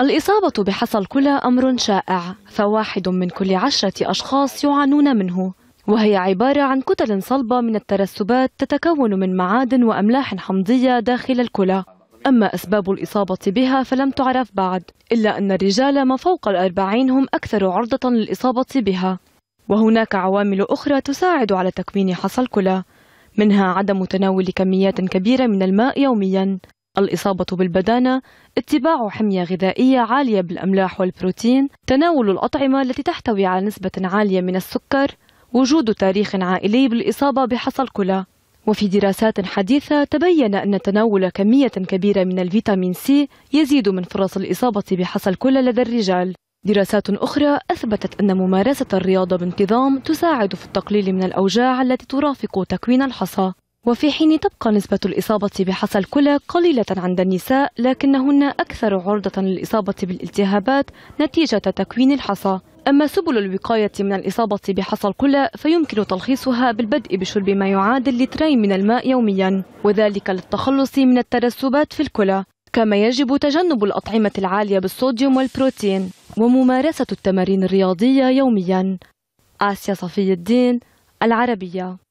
الإصابة بحصى الكلى أمر شائع فواحد من كل عشرة أشخاص يعانون منه وهي عبارة عن كتل صلبة من الترسبات تتكون من معادن وأملاح حمضية داخل الكلى أما أسباب الإصابة بها فلم تعرف بعد إلا أن الرجال ما فوق الأربعين هم أكثر عرضة للإصابة بها وهناك عوامل أخرى تساعد على تكوين حصى الكلى منها عدم تناول كميات كبيرة من الماء يوميا الإصابة بالبدانة اتباع حمية غذائية عالية بالأملاح والبروتين تناول الأطعمة التي تحتوي على نسبة عالية من السكر وجود تاريخ عائلي بالإصابة بحصى الكلى. وفي دراسات حديثة تبين أن تناول كمية كبيرة من الفيتامين سي يزيد من فرص الإصابة بحصى الكلى لدى الرجال دراسات أخرى أثبتت أن ممارسة الرياضة بانتظام تساعد في التقليل من الأوجاع التي ترافق تكوين الحصى وفي حين تبقى نسبة الإصابة بحصى الكلى قليلة عند النساء لكنهن أكثر عرضة للإصابة بالالتهابات نتيجة تكوين الحصى أما سبل الوقاية من الإصابة بحصى الكلى فيمكن تلخيصها بالبدء بشرب ما يعادل لترين من الماء يوميا وذلك للتخلص من الترسبات في الكلى كما يجب تجنب الأطعمة العالية بالصوديوم والبروتين وممارسة التمارين الرياضية يوميا آسيا صفي الدين العربية